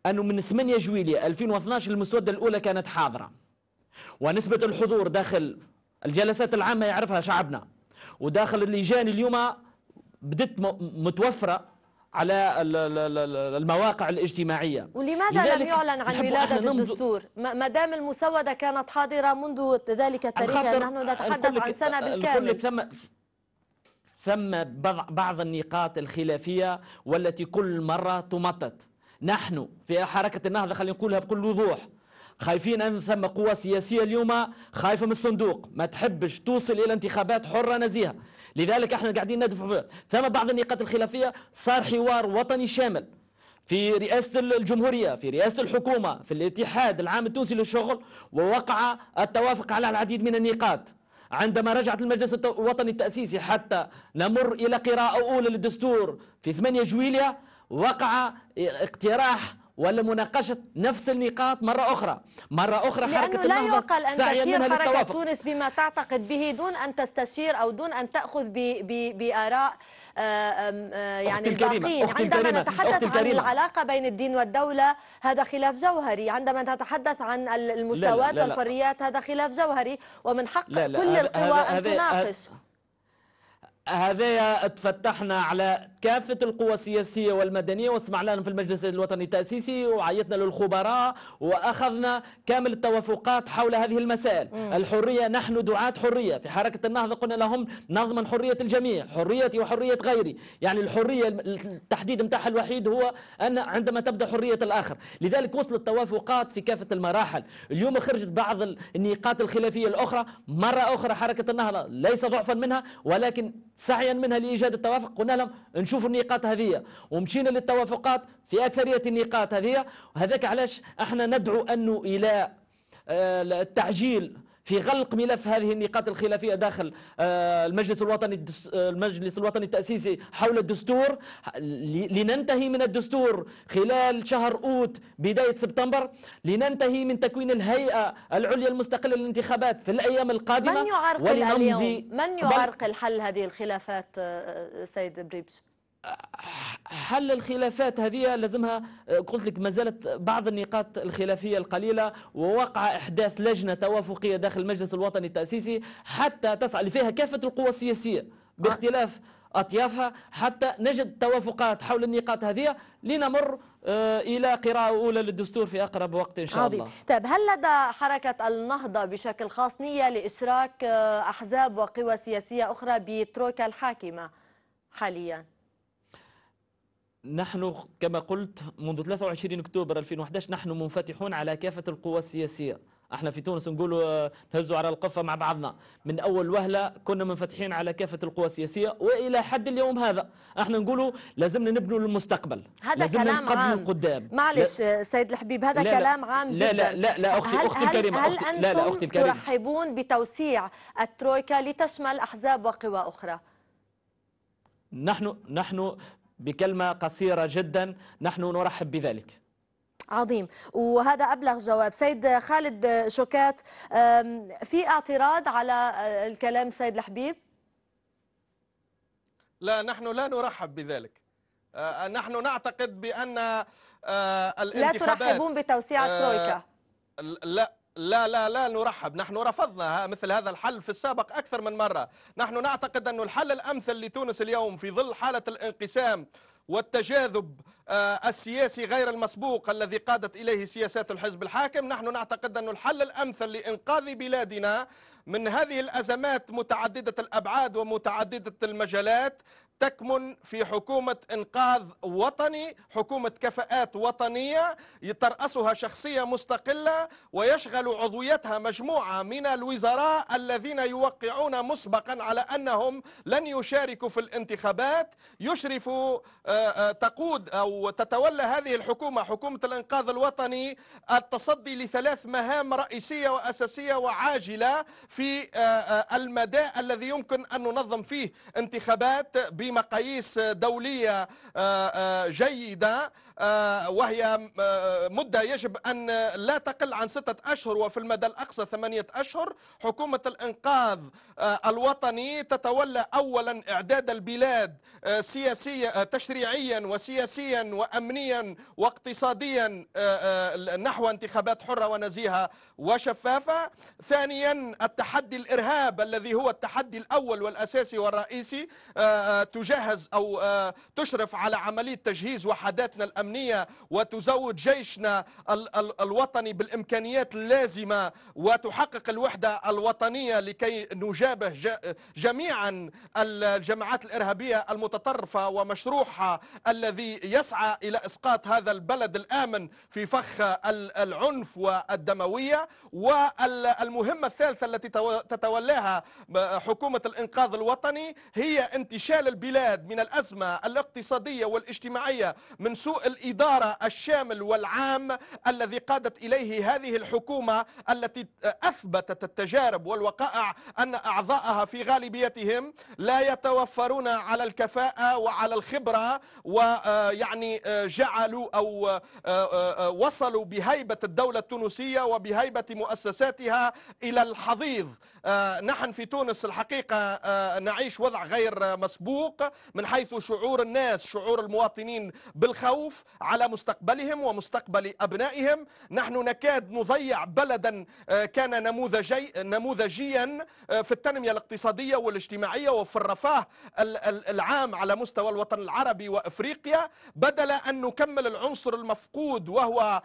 أنه من 8 جويلية 2012 المسودة الأولى كانت حاضرة ونسبة الحضور داخل الجلسات العامة يعرفها شعبنا وداخل اللجان اليوم بدت متوفرة على المواقع الاجتماعية ولماذا لم يعلن عن ولادة الدستور ما دام المسودة كانت حاضرة منذ ذلك التاريخ يعني نحن نتحدث عن سنة بالكامل ثم ثم بعض النقاط الخلافية والتي كل مرة تمطط نحن في حركة النهضة خلينا نقولها بكل وضوح خايفين ان ثم قوى سياسيه اليوم خايفه من الصندوق ما تحبش توصل الى انتخابات حره نزيهه لذلك احنا قاعدين ندفع فيها ثم بعض النقاط الخلافيه صار حوار وطني شامل في رئاسة الجمهورية في رئاسة الحكومة في الاتحاد العام التونسي للشغل ووقع التوافق على العديد من النقاط عندما رجعت المجلس الوطني التأسيسي حتى نمر إلى قراءة أولى للدستور في 8 جويلية وقع اقتراح ولا مناقشة نفس النقاط مرة أخرى مرة أخرى حركة لا يعقل أن تسير حركة للتوافق. تونس بما تعتقد به دون أن تستشير أو دون أن تأخذ بآراء آه، آه، يعني الكريمة. الباقين عندما نتحدث عن العلاقة بين الدين والدولة هذا خلاف جوهري عندما نتحدث عن المساواة والحريات هذا خلاف جوهري ومن حق لا لا كل القوى أن تناقش هذا تفتحنا على كافة القوى السياسية والمدنية واسمعنا لهم في المجلس الوطني التأسيسي وعيتنا للخبراء وأخذنا كامل التوافقات حول هذه المسائل مم. الحرية نحن دعاة حرية في حركة النهضة قلنا لهم نضمن حرية الجميع حريتي وحرية غيري يعني الحرية التحديد متاعها الوحيد هو أن عندما تبدأ حرية الآخر لذلك وصلت توافقات في كافة المراحل اليوم خرجت بعض النقاط الخلافية الأخرى مرة أخرى حركة النهضة ليس ضعفا منها ولكن سعيا منها لإيجاد التوافق قلنا لهم نشوفوا النقاط هذه ومشينا للتوافقات في أكثرية النقاط هذه وهذاك علاش احنا ندعو أنه إلى آه، التعجيل في غلق ملف هذه النقاط الخلافيه داخل آه، المجلس الوطني آه، المجلس الوطني التاسيسي حول الدستور لننتهي من الدستور خلال شهر اوت بدايه سبتمبر لننتهي من تكوين الهيئه العليا المستقله للانتخابات في الايام القادمه من يعرقل اليوم من يعرقل حل هذه الخلافات سيد بريبش حل الخلافات هذه لازمها قلت لك ما زالت بعض النقاط الخلافيه القليله ووقع احداث لجنه توافقيه داخل المجلس الوطني التاسيسي حتى تسعى فيها كافه القوى السياسيه باختلاف اطيافها حتى نجد توافقات حول النقاط هذه لنمر آه، الى قراءه اولى للدستور في اقرب وقت ان شاء عظيم. الله. طيب هل لدى حركه النهضه بشكل خاص نيه لاشراك آه، احزاب وقوى سياسيه اخرى بترويكا الحاكمه حاليا؟ نحن كما قلت منذ 23 اكتوبر 2011 نحن منفتحون على كافه القوى السياسيه احنا في تونس نقولوا آه، نهزوا على القفه مع بعضنا من اول وهله كنا منفتحين على كافه القوى السياسيه والى حد اليوم هذا احنا نقولوا لازمنا نبنوا المستقبل هذا لازمنا كلام عام القدام معلش لا آه، سيد الحبيب هذا لا كلام عام جدا لا لا لا, لا اختي هل اختي الكريمه هل, هل أختي لا لا اختي الكريمه ترحبون بتوسيع الترويكا لتشمل احزاب وقوى اخرى نحن نحن بكلمة قصيرة جدا نحن نرحب بذلك عظيم وهذا أبلغ جواب سيد خالد شوكات في اعتراض على الكلام سيد الحبيب لا نحن لا نرحب بذلك أه، نحن نعتقد بأن أه، الانتخابات لا ترحبون بتوسيع الترويكا أه، لا لا لا لا نرحب نحن رفضنا مثل هذا الحل في السابق أكثر من مرة نحن نعتقد أن الحل الأمثل لتونس اليوم في ظل حالة الانقسام والتجاذب آه، السياسي غير المسبوق الذي قادت إليه سياسات الحزب الحاكم نحن نعتقد أن الحل الأمثل لإنقاذ بلادنا من هذه الأزمات متعددة الأبعاد ومتعددة المجالات تكمن في حكومة إنقاذ وطني حكومة كفاءات وطنية يترأسها شخصية مستقلة ويشغل عضويتها مجموعة من الوزراء الذين يوقعون مسبقا على أنهم لن يشاركوا في الانتخابات يشرف آه، آه، تقود أو تتولى هذه الحكومة حكومة الإنقاذ الوطني التصدي لثلاث مهام رئيسية وأساسية وعاجلة في آه، المدى الذي يمكن أن ننظم فيه انتخابات ب بمقاييس مقاييس دولية آه، آه، جيدة آه، وهي آه، مدة يجب أن لا تقل عن ستة أشهر وفي المدى الأقصى ثمانية أشهر حكومة الإنقاذ آه، الوطني تتولى أولا إعداد البلاد سياسيا تشريعيا وسياسيا وأمنيا واقتصاديا نحو انتخابات حرة ونزيهة وشفافة ثانيا التحدي الإرهاب الذي هو التحدي الأول والأساسي والرئيسي تجهز أو تشرف على عملية تجهيز وحداتنا الأمنية الأمنية وتزود جيشنا الوطني بالإمكانيات اللازمة وتحقق الوحدة الوطنية لكي نجابه جميعا الجماعات الإرهابية المتطرفة ومشروعها الذي يسعى إلى إسقاط هذا البلد الآمن في فخ العنف والدموية والمهمة الثالثة التي تتولاها حكومة الإنقاذ الوطني هي انتشال البلاد من الأزمة الاقتصادية والاجتماعية من سوء الإدارة الشامل والعام الذي قادت إليه هذه الحكومة التي أثبتت التجارب والوقائع أن أعضائها في غالبيتهم لا يتوفرون على الكفاءة وعلى الخبرة ويعني آه، آه، جعلوا أو آه، وصلوا بهيبة الدولة التونسية وبهيبة مؤسساتها إلى الحضيض آه، نحن في تونس الحقيقة آه، نعيش وضع غير مسبوق من حيث شعور الناس شعور المواطنين بالخوف على مستقبلهم ومستقبل أبنائهم نحن نكاد نضيع بلدا آه، كان نموذجي نموذجيا في التنمية الاقتصادية والاجتماعية وفي الرفاه العام على مستوى الوطن العربي وأفريقيا بدل أن نكمل العنصر المفقود وهو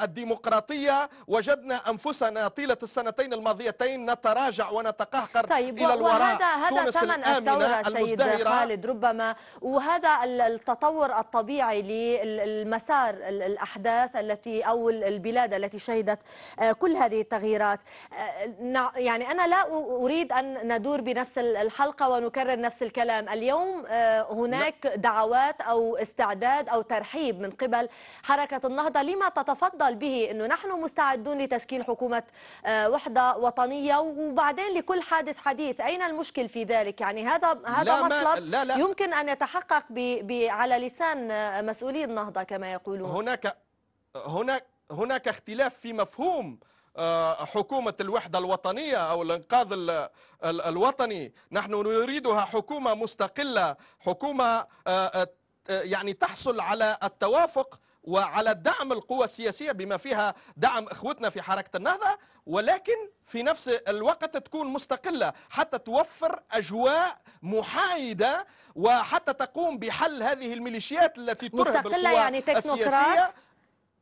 الديمقراطية وجدنا أنفسنا طيلة السنتين الماضيتين نتراجع نتراجع ونتقهقر طيب إلى الوراء وهذا هذا ثمن الثورة سيد خالد ربما وهذا التطور الطبيعي للمسار الأحداث التي أو البلاد التي شهدت آه، كل هذه التغييرات آه، يعني أنا لا أريد أن ندور بنفس الحلقة ونكرر نفس الكلام اليوم آه، هناك دعوات أو استعداد أو ترحيب من قبل حركة النهضة لما تتفضل به أنه نحن مستعدون لتشكيل حكومة وحدة وطنية وب وبعدين لكل حادث حديث أين المشكل في ذلك يعني هذا هذا لا مطلب لا لا يمكن أن يتحقق ب ب على لسان مسؤولي النهضة كما يقولون هناك هناك هناك اختلاف في مفهوم آه، حكومة الوحدة الوطنية أو الإنقاذ الوطني نحن نريدها حكومة مستقلة حكومة آه، آه، يعني تحصل على التوافق وعلى دعم القوى السياسية بما فيها دعم إخوتنا في حركة النهضة ولكن في نفس الوقت تكون مستقلة حتى توفر أجواء محايدة وحتى تقوم بحل هذه الميليشيات التي ترهب القوى يعني السياسية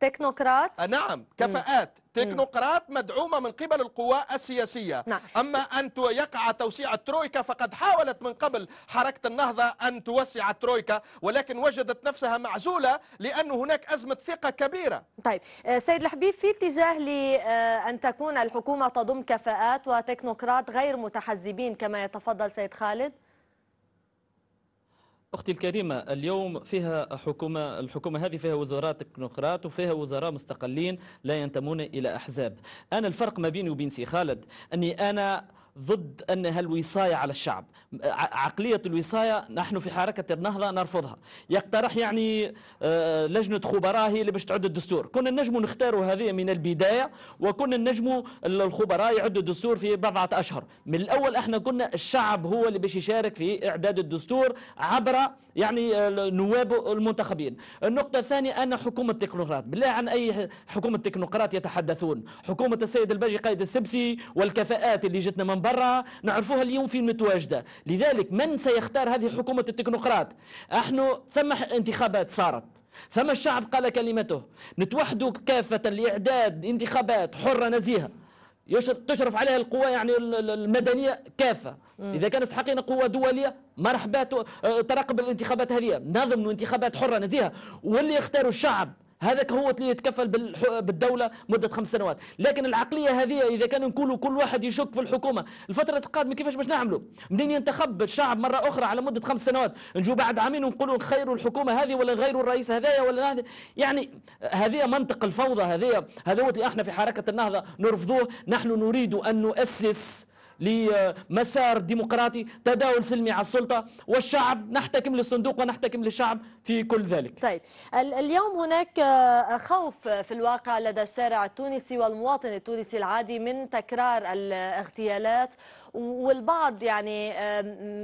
تكنوقراط نعم كفاءات تكنوقراط مدعومة من قبل القوى السياسية نعم. أما أن يقع توسيع الترويكا فقد حاولت من قبل حركة النهضة أن توسع الترويكا ولكن وجدت نفسها معزولة لأن هناك أزمة ثقة كبيرة طيب آه، سيد الحبيب في اتجاه لأن آه، تكون الحكومة تضم كفاءات وتكنوقراط غير متحزبين كما يتفضل سيد خالد أختي الكريمة اليوم فيها حكومة الحكومة هذه فيها وزراء تكنوقراط وفيها وزراء مستقلين لا ينتمون إلى أحزاب أنا الفرق ما بيني وبين سي خالد أني أنا ضد أنها الوصاية على الشعب عقلية الوصاية نحن في حركة النهضة نرفضها يقترح يعني آه، لجنة خبراء هي اللي باش تعد الدستور كنا النجم نختاروا هذه من البداية وكنا النجم الخبراء يعدوا الدستور في بضعة أشهر من الأول احنا كنا الشعب هو اللي باش يشارك في إعداد الدستور عبر يعني آه، نواب المنتخبين النقطة الثانية أن حكومة التكنوقراط بالله عن أي حكومة تكنوقراط يتحدثون حكومة السيد الباجي قائد السبسي والكفاءات اللي جتنا من برا نعرفوها اليوم فين متواجدة لذلك من سيختار هذه حكومة التكنوقراط احنا ثم انتخابات صارت ثم الشعب قال كلمته نتوحدوا كافة لإعداد انتخابات حرة نزيهة تشرف عليها القوى يعني المدنيه كافه اذا كان استحقينا قوه دوليه مرحبا تراقب الانتخابات هذه نظم انتخابات حره نزيهه واللي يختاروا الشعب هذاك هو اللي يتكفل بالدوله مده خمس سنوات لكن العقليه هذه اذا كان نقولوا كل واحد يشك في الحكومه الفتره القادمه كيفاش باش نعملوا منين ينتخب الشعب مره اخرى على مده خمس سنوات نجوا بعد عامين ونقولوا خير الحكومه هذه ولا غير الرئيس هذايا ولا هذا يعني هذه منطق الفوضى هذه هذا اللي احنا في حركه النهضه نرفضوه نحن نريد ان نؤسس لمسار ديمقراطي تداول سلمي على السلطة والشعب نحتكم للصندوق ونحتكم للشعب في كل ذلك طيب اليوم هناك آه، خوف في الواقع لدى الشارع التونسي والمواطن التونسي العادي من تكرار الاغتيالات والبعض يعني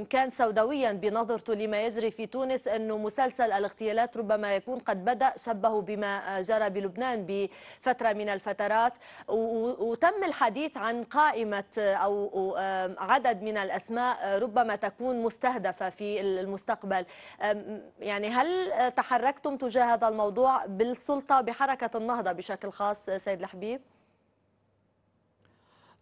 كان سوداويا بنظرته لما يجري في تونس أنه مسلسل الاغتيالات ربما يكون قد بدأ شبهه بما جرى بلبنان بفترة من الفترات وتم الحديث عن قائمة أو عدد من الأسماء ربما تكون مستهدفة في المستقبل يعني هل تحركتم تجاه هذا الموضوع بالسلطة بحركة النهضة بشكل خاص سيد الحبيب؟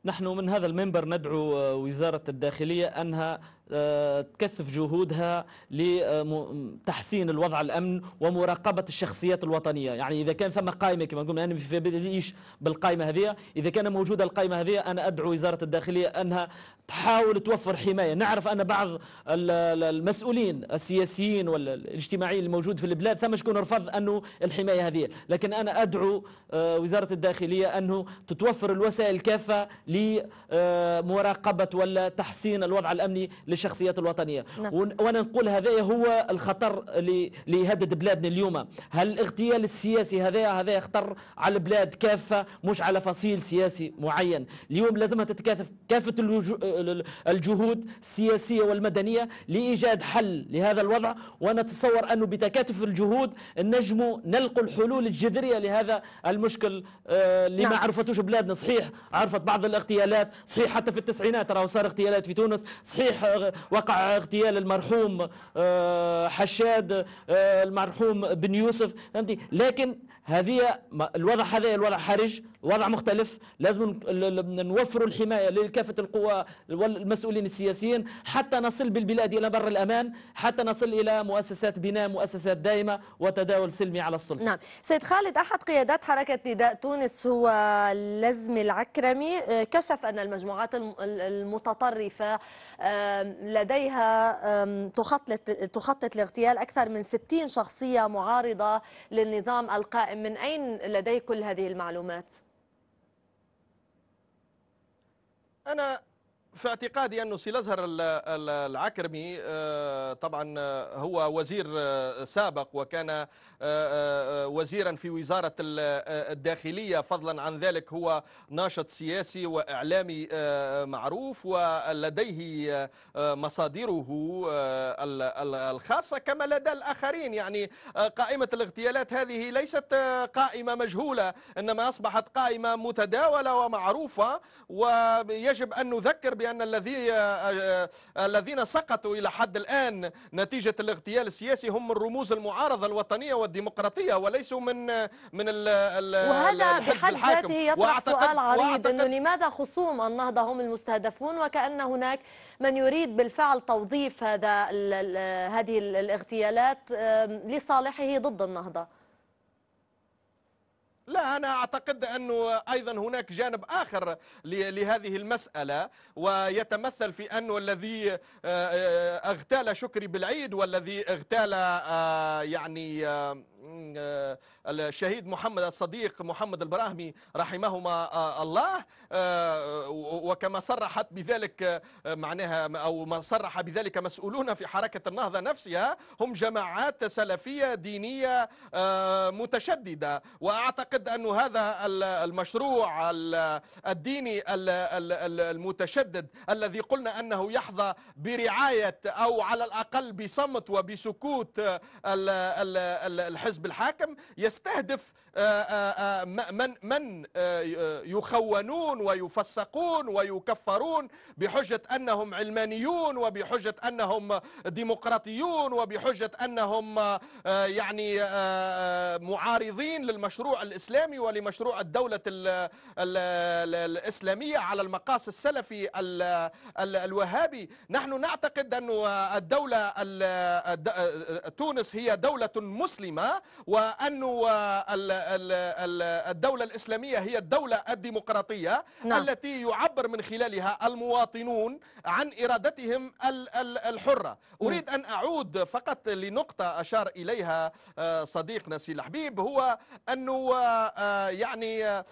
نحن من هذا المنبر ندعو آه، وزارة الداخلية أنها آه، تكثف جهودها لتحسين الوضع الامن ومراقبه الشخصيات الوطنيه يعني اذا كان ثم قائمه كما قلنا انا في بديش بالقائمه هذه اذا كان موجوده القائمه هذه انا ادعو وزاره الداخليه انها تحاول توفر حمايه نعرف ان بعض المسؤولين السياسيين والاجتماعيين الموجود في البلاد ثم شكون رفض انه الحمايه هذه لكن انا ادعو آه، وزاره الداخليه انه تتوفر الوسائل الكافه لمراقبه ولا تحسين الوضع الامني للشخصيات الوطنيه نعم. وانا نقول هذا هو الخطر اللي يهدد بلادنا اليوم هل الاغتيال السياسي هذا هذا خطر على البلاد كافه مش على فصيل سياسي معين اليوم لازمها تتكاثف كافه الجهود السياسيه والمدنيه لايجاد حل لهذا الوضع وانا اتصور انه بتكاتف الجهود نجموا نلقوا الحلول الجذريه لهذا المشكل آه، اللي نعم. ما عرفتوش بلادنا صحيح عرفت بعض الاغتيالات صحيح حتى في التسعينات راهو صار اغتيالات في تونس صحيح وقع اغتيال المرحوم آه، حشاد آه، المرحوم بن يوسف فهمتي لكن هذه الوضع هذا الوضع حرج وضع مختلف لازم نوفروا الحمايه لكافه القوى والمسؤولين السياسيين حتى نصل بالبلاد الى بر الامان حتى نصل الى مؤسسات بناء مؤسسات دائمه وتداول سلمي على السلطه نعم سيد خالد احد قيادات حركه نداء تونس هو لزمي العكرمي آه، كشف ان المجموعات المتطرفه لديها تخطط تخطط لاغتيال أكثر من 60 شخصية معارضة للنظام القائم من أين لديك كل هذه المعلومات؟ أنا في اعتقادي أنه سي الأزهر العكرمي آه، طبعا آه، هو وزير آه، سابق وكان وزيرا في وزارة الداخلية فضلا عن ذلك هو ناشط سياسي وإعلامي معروف ولديه مصادره الخاصة كما لدى الآخرين يعني قائمة الاغتيالات هذه ليست قائمة مجهولة إنما أصبحت قائمة متداولة ومعروفة ويجب أن نذكر بأن الذي آه، آه، الذين سقطوا إلى حد الآن نتيجة الاغتيال السياسي هم من رموز المعارضة الوطنية والديمقراطية وليسوا من من ال ال وهذا بحد ذاته يطرح سؤال عريض أنه لماذا خصوم النهضة هم المستهدفون وكأن هناك من يريد بالفعل توظيف هذا هذه الاغتيالات لصالحه ضد النهضة لا أنا أعتقد أنه أيضا هناك جانب آخر لهذه المسألة ويتمثل في أنه الذي آه، آه، اغتال شكري بالعيد والذي اغتال آه، يعني آه، الشهيد محمد الصديق محمد البراهمي رحمهما آه، الله آه، وكما صرحت بذلك معناها أو ما صرح بذلك مسؤولون في حركة النهضة نفسها هم جماعات سلفية دينية متشددة وأعتقد أن هذا المشروع الديني المتشدد الذي قلنا أنه يحظى برعاية أو على الأقل بصمت وبسكوت الحزب الحزب الحاكم يستهدف آه، آه، آه، من من يخونون ويفسقون ويكفرون بحجه انهم علمانيون وبحجه انهم ديمقراطيون وبحجه انهم يعني معارضين للمشروع الاسلامي ولمشروع الدوله الاسلاميه على المقاس السلفي الوهابي نحن نعتقد ان الدوله تونس هي دوله مسلمه وأنه الدولة الإسلامية هي الدولة الديمقراطية نعم. التي يعبر من خلالها المواطنون عن إرادتهم الحرة أريد أن أعود فقط لنقطة أشار إليها آه، صديقنا سي الحبيب هو أنه آه، يعني آه،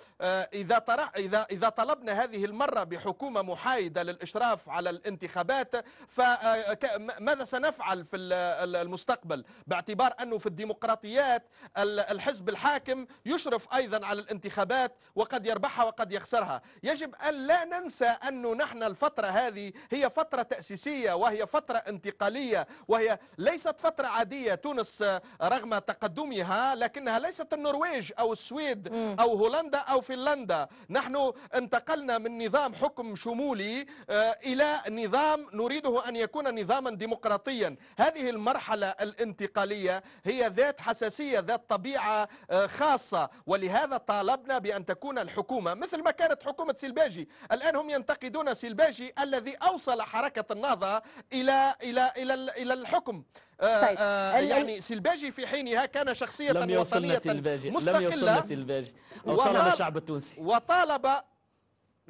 إذا, إذا, إذا طلبنا هذه المرة بحكومة محايدة للإشراف على الانتخابات فماذا سنفعل في المستقبل باعتبار أنه في الديمقراطيات الانتخابيات الحزب الحاكم يشرف أيضا على الانتخابات وقد يربحها وقد يخسرها يجب أن لا ننسى أنه نحن الفترة هذه هي فترة تأسيسية وهي فترة انتقالية وهي ليست فترة عادية تونس رغم تقدمها لكنها ليست النرويج أو السويد أو هولندا أو فنلندا نحن انتقلنا من نظام حكم شمولي آه، إلى نظام نريده أن يكون نظاما ديمقراطيا هذه المرحلة الانتقالية هي ذات حساسية سياسية ذات طبيعة آه، خاصة ولهذا طالبنا بأن تكون الحكومة مثل ما كانت حكومة سلباجي الآن هم ينتقدون سلباجي الذي أوصل حركة النهضة إلى إلى إلى إلى الحكم آه، طيب. آه يعني سلباجي في حينها كان شخصية لم وطنية سلباجي. مستقلة لم يوصلنا سلباجي أوصلها الشعب التونسي وطالب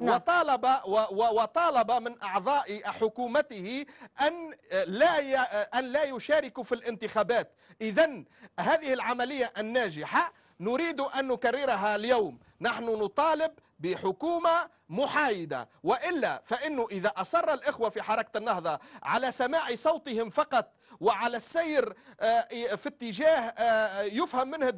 نعم. وطالب وطالب من اعضاء حكومته ان لا ان لا يشاركوا في الانتخابات اذا هذه العمليه الناجحه نريد ان نكررها اليوم نحن نطالب بحكومة محايدة وإلا فإنه إذا أصر الإخوة في حركة النهضة على سماع صوتهم فقط وعلى السير آه، في اتجاه آه، آه، يفهم منها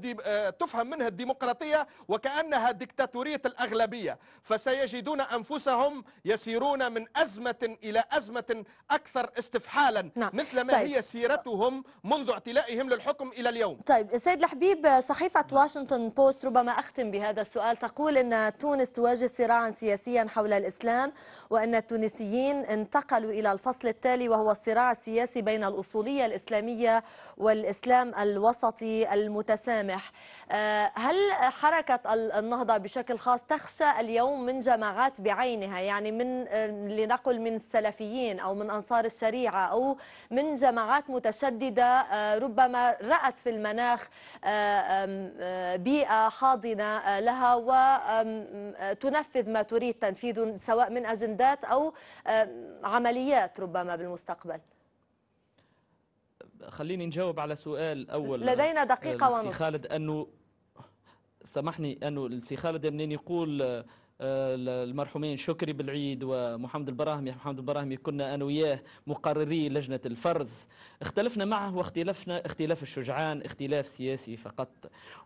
تفهم منها الديمقراطية وكأنها دكتاتوريه الأغلبية فسيجدون أنفسهم يسيرون من أزمة إلى أزمة أكثر استفحالا نعم. مثل ما طيب. هي سيرتهم منذ اعتلائهم للحكم إلى اليوم طيب سيد الحبيب صحيفة واشنطن بوست ربما أختم بهذا السؤال تقول أن تونس تواجه صراعا سياسيا حول الإسلام وأن التونسيين انتقلوا إلى الفصل التالي وهو الصراع السياسي بين الأصوليين الجمهورية الإسلامية والإسلام الوسطي المتسامح آه، هل حركة النهضة بشكل خاص تخشى اليوم من جماعات بعينها يعني من آه، لنقل من السلفيين أو من أنصار الشريعة أو من جماعات متشددة آه، ربما رأت في المناخ بيئة حاضنة لها وتنفذ ما تريد تنفيذه سواء من أجندات أو عمليات ربما بالمستقبل خليني نجاوب على سؤال اول لدينا آه، دقيقه ونص سي خالد انه سامحني انه السي خالد منين يقول آه، المرحومين شكري بالعيد ومحمد البراهمي محمد البراهمي كنا انا وياه مقرري لجنه الفرز اختلفنا معه واختلفنا اختلاف الشجعان اختلاف سياسي فقط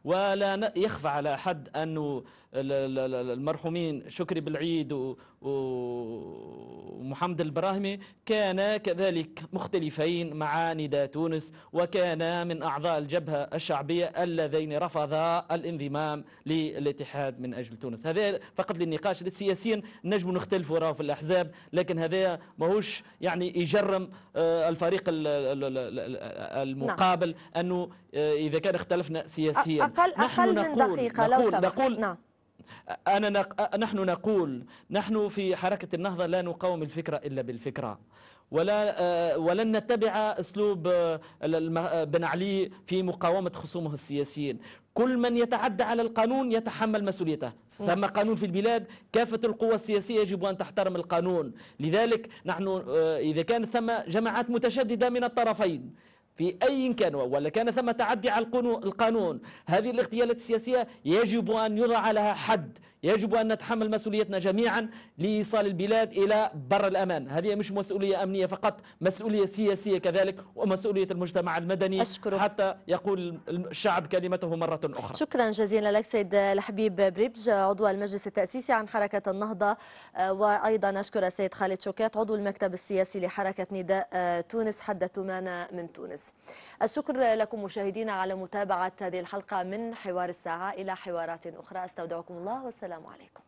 ولا يخفى على احد انه المرحومين شكري بالعيد ومحمد البراهمي كانا كذلك مختلفين مع نداء تونس وكانا من أعضاء الجبهة الشعبية اللذين رفضا الانضمام للاتحاد من أجل تونس هذا فقط للنقاش للسياسيين نجم نختلفوا راه في الأحزاب لكن هذا ماهوش يعني يجرم آه، الفريق المقابل نعم. أنه آه، إذا كان اختلفنا سياسيا أقل, أقل من دقيقة نقول لو سمحت نقول نعم. أنا نق... نحن نقول نحن في حركة النهضة لا نقاوم الفكرة إلا بالفكرة ولا آه، ولن نتبع اسلوب آه، آه، بن علي في مقاومه خصومه السياسيين كل من يتعدى على القانون يتحمل مسؤوليته ثم نعم. قانون في البلاد كافة القوى السياسية يجب أن تحترم القانون لذلك نحن إذا كان ثم جماعات متشددة من الطرفين في أي كان ولا كان ثم تعدي على القانون هذه الاغتيالات السياسية يجب أن يضع لها حد يجب أن نتحمل مسؤوليتنا جميعا لإيصال البلاد إلى بر الأمان هذه مش مسؤولية أمنية فقط مسؤولية سياسية كذلك ومسؤولية المجتمع المدني أشكرك. حتى يقول الشعب كلمته مرة أخرى شكرا جزيلا لك سيد الحبيب بريبج عضو المجلس التأسيسي عن حركة النهضة آه، وأيضا أشكر السيد خالد شوكات عضو المكتب السياسي لحركة نداء آه، تونس حدثوا معنا من تونس الشكر لكم مشاهدينا على متابعة هذه الحلقة من حوار الساعة إلى حوارات أخرى استودعكم الله والسلام والسلام عليكم